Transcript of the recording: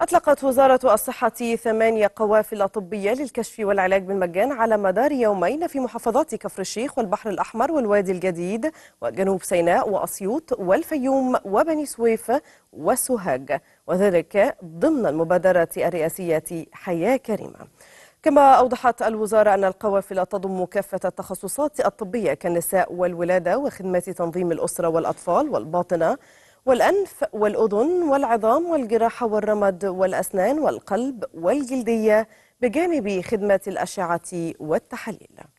أطلقت وزارة الصحة ثمانية قوافل طبية للكشف والعلاج بالمجان على مدار يومين في محافظات كفر الشيخ والبحر الأحمر والوادي الجديد وجنوب سيناء وأسيوط والفيوم وبني سويف وسوهاج وذلك ضمن المبادرة الرئاسية حياة كريمة كما أوضحت الوزارة أن القوافل تضم كافة التخصصات الطبية كالنساء والولادة وخدمات تنظيم الأسرة والأطفال والباطنة والأنف والأذن والعظام والجراحة والرمد والأسنان والقلب والجلدية بجانب خدمة الأشعة والتحاليل